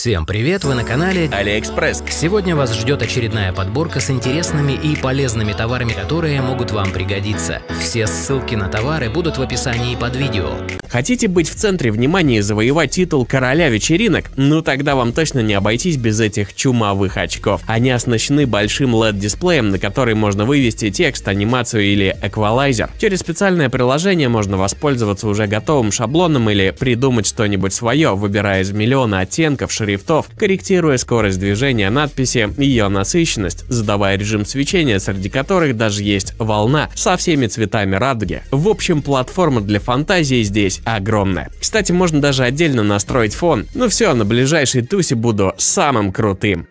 Всем привет, вы на канале AliExpress. Сегодня вас ждет очередная подборка с интересными и полезными товарами, которые могут вам пригодиться. Все ссылки на товары будут в описании под видео. Хотите быть в центре внимания и завоевать титул короля вечеринок? Ну тогда вам точно не обойтись без этих чумовых очков. Они оснащены большим LED-дисплеем, на который можно вывести текст, анимацию или эквалайзер. Через специальное приложение можно воспользоваться уже готовым шаблоном или придумать что-нибудь свое, выбирая из миллиона оттенков, шрифтов, корректируя скорость движения надписи, ее насыщенность, задавая режим свечения, среди которых даже есть волна со всеми цветами радуги. В общем, платформа для фантазии здесь здесь огромное. Кстати, можно даже отдельно настроить фон. Ну все, на ближайшей тусе буду самым крутым.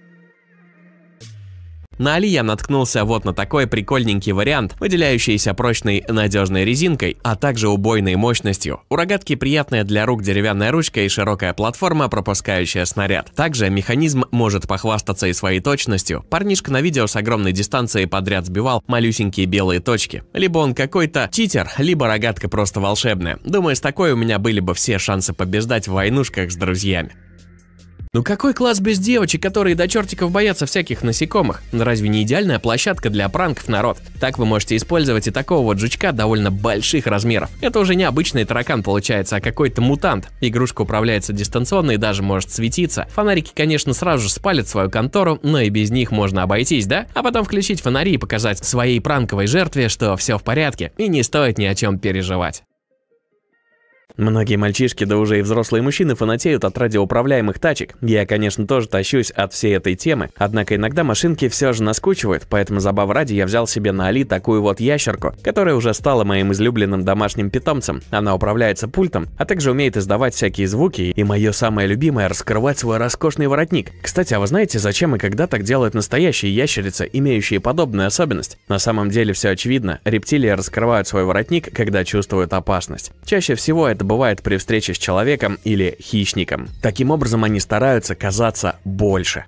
На Али я наткнулся вот на такой прикольненький вариант, выделяющийся прочной надежной резинкой, а также убойной мощностью. У рогатки приятная для рук деревянная ручка и широкая платформа, пропускающая снаряд. Также механизм может похвастаться и своей точностью. Парнишка на видео с огромной дистанции подряд сбивал малюсенькие белые точки. Либо он какой-то читер, либо рогатка просто волшебная. Думаю, с такой у меня были бы все шансы побеждать в войнушках с друзьями. Ну какой класс без девочек, которые до чертиков боятся всяких насекомых? Ну разве не идеальная площадка для пранков, народ? Так вы можете использовать и такого вот жучка довольно больших размеров. Это уже не обычный таракан получается, а какой-то мутант. Игрушка управляется дистанционно и даже может светиться. Фонарики, конечно, сразу же спалят свою контору, но и без них можно обойтись, да? А потом включить фонари и показать своей пранковой жертве, что все в порядке и не стоит ни о чем переживать. Многие мальчишки, да уже и взрослые мужчины фанатеют от радиоуправляемых тачек. Я, конечно, тоже тащусь от всей этой темы, однако иногда машинки все же наскучивают, поэтому забав ради я взял себе на Али такую вот ящерку, которая уже стала моим излюбленным домашним питомцем. Она управляется пультом, а также умеет издавать всякие звуки, и мое самое любимое – раскрывать свой роскошный воротник. Кстати, а вы знаете, зачем и когда так делают настоящие ящерицы, имеющие подобную особенность? На самом деле все очевидно, рептилии раскрывают свой воротник, когда чувствуют опасность. Чаще всего это это бывает при встрече с человеком или хищником. Таким образом, они стараются казаться больше.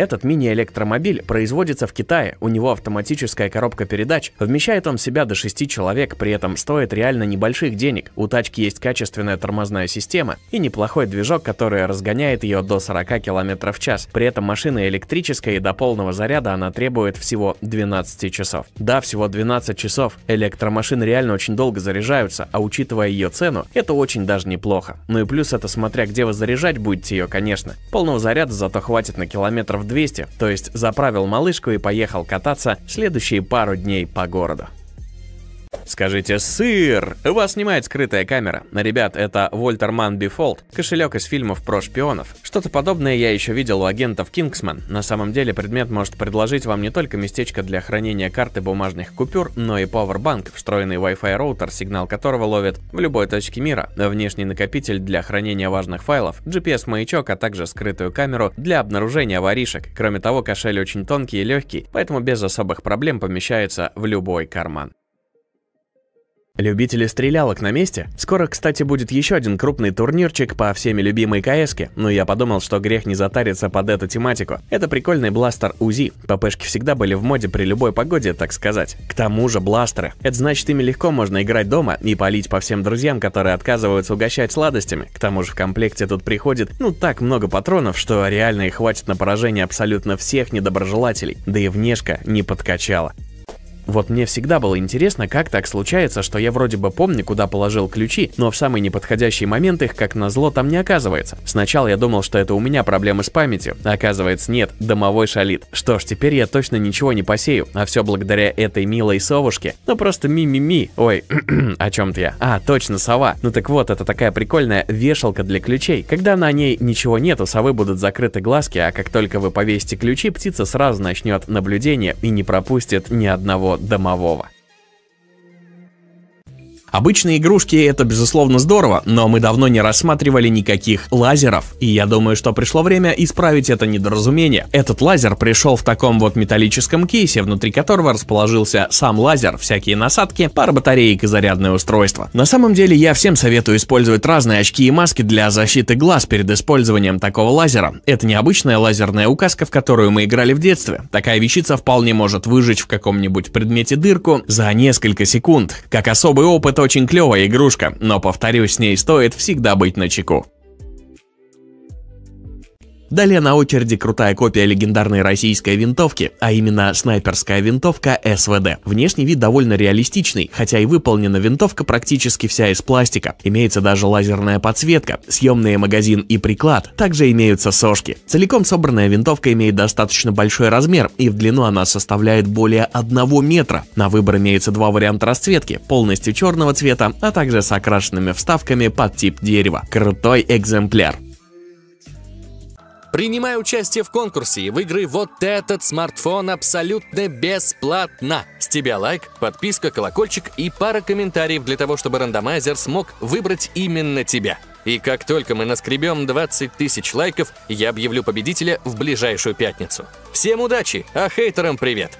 Этот мини-электромобиль производится в Китае, у него автоматическая коробка передач, вмещает он в себя до 6 человек, при этом стоит реально небольших денег, у тачки есть качественная тормозная система и неплохой движок, который разгоняет ее до 40 км в час, при этом машина электрическая и до полного заряда она требует всего 12 часов. Да, всего 12 часов, электромашины реально очень долго заряжаются, а учитывая ее цену, это очень даже неплохо. Ну и плюс это смотря где вы заряжать будете ее, конечно. Полного заряда зато хватит на километров 200, то есть заправил малышку и поехал кататься следующие пару дней по городу. Скажите «сыр». Вас снимает скрытая камера. Ребят, это Вольтерман Бифолт, кошелек из фильмов про шпионов. Что-то подобное я еще видел у агентов Кингсман. На самом деле предмет может предложить вам не только местечко для хранения карты бумажных купюр, но и Powerbank, встроенный Wi-Fi роутер, сигнал которого ловит в любой точке мира, внешний накопитель для хранения важных файлов, GPS-маячок, а также скрытую камеру для обнаружения воришек. Кроме того, кошель очень тонкий и легкий, поэтому без особых проблем помещается в любой карман. Любители стрелялок на месте? Скоро, кстати, будет еще один крупный турнирчик по всеми любимой кс -ке. но я подумал, что грех не затариться под эту тематику. Это прикольный бластер УЗИ. ППшки всегда были в моде при любой погоде, так сказать. К тому же бластеры. Это значит, ими легко можно играть дома и палить по всем друзьям, которые отказываются угощать сладостями. К тому же в комплекте тут приходит, ну, так много патронов, что реально их хватит на поражение абсолютно всех недоброжелателей. Да и внешка не подкачала. Вот мне всегда было интересно, как так случается, что я вроде бы помню, куда положил ключи, но в самый неподходящий момент их, как назло, там не оказывается. Сначала я думал, что это у меня проблемы с памятью. Оказывается, нет, домовой шалит. Что ж, теперь я точно ничего не посею, а все благодаря этой милой совушке. Ну просто ми-ми-ми. Ой, о чем-то я. А, точно, сова. Ну так вот, это такая прикольная вешалка для ключей. Когда на ней ничего нет, у совы будут закрыты глазки, а как только вы повесите ключи, птица сразу начнет наблюдение и не пропустит ни одного домового. Обычные игрушки это безусловно здорово, но мы давно не рассматривали никаких лазеров, и я думаю, что пришло время исправить это недоразумение. Этот лазер пришел в таком вот металлическом кейсе, внутри которого расположился сам лазер, всякие насадки, пара батареек и зарядное устройство. На самом деле я всем советую использовать разные очки и маски для защиты глаз перед использованием такого лазера. Это необычная лазерная указка, в которую мы играли в детстве. Такая вещица вполне может выжечь в каком-нибудь предмете дырку за несколько секунд, как особый опыт это очень клевая игрушка, но повторюсь, с ней стоит всегда быть начеку. Далее на очереди крутая копия легендарной российской винтовки, а именно снайперская винтовка СВД. Внешний вид довольно реалистичный, хотя и выполнена винтовка практически вся из пластика. Имеется даже лазерная подсветка, съемные магазин и приклад. Также имеются сошки. Целиком собранная винтовка имеет достаточно большой размер, и в длину она составляет более 1 метра. На выбор имеется два варианта расцветки, полностью черного цвета, а также с окрашенными вставками под тип дерева. Крутой экземпляр. Принимай участие в конкурсе и выиграй вот этот смартфон абсолютно бесплатно. С тебя лайк, подписка, колокольчик и пара комментариев для того, чтобы рандомайзер смог выбрать именно тебя. И как только мы наскребем 20 тысяч лайков, я объявлю победителя в ближайшую пятницу. Всем удачи, а хейтерам привет!